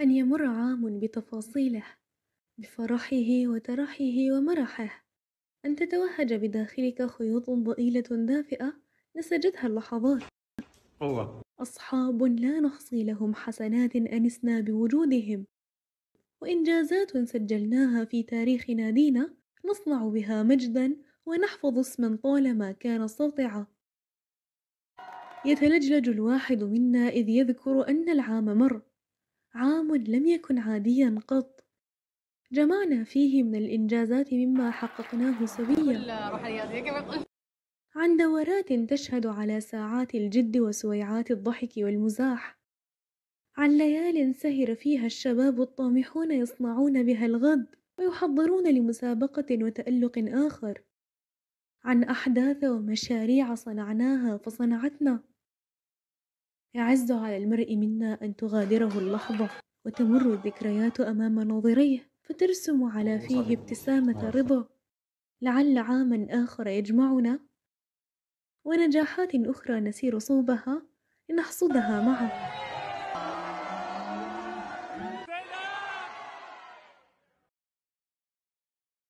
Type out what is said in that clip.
أن يمر عام بتفاصيله بفرحه وترحه ومرحه أن تتوهج بداخلك خيوط ضئيلة دافئة نسجتها اللحظات الله. أصحاب لا نحصي لهم حسنات أنسنا بوجودهم وإنجازات سجلناها في تاريخ نادينا نصنع بها مجدا ونحفظ اسما طالما كان ساطعا يتلجلج الواحد منا إذ يذكر أن العام مر عام لم يكن عاديا قط جمعنا فيه من الإنجازات مما حققناه سويا عن دورات تشهد على ساعات الجد وسويعات الضحك والمزاح عن ليال سهر فيها الشباب الطامحون يصنعون بها الغد ويحضرون لمسابقة وتألق آخر عن أحداث ومشاريع صنعناها فصنعتنا يعز على المرء منا أن تغادره اللحظة وتمر الذكريات أمام ناظريه فترسم على فيه ابتسامة رضا لعل عاما آخر يجمعنا ونجاحات أخرى نسير صوبها لنحصدها معا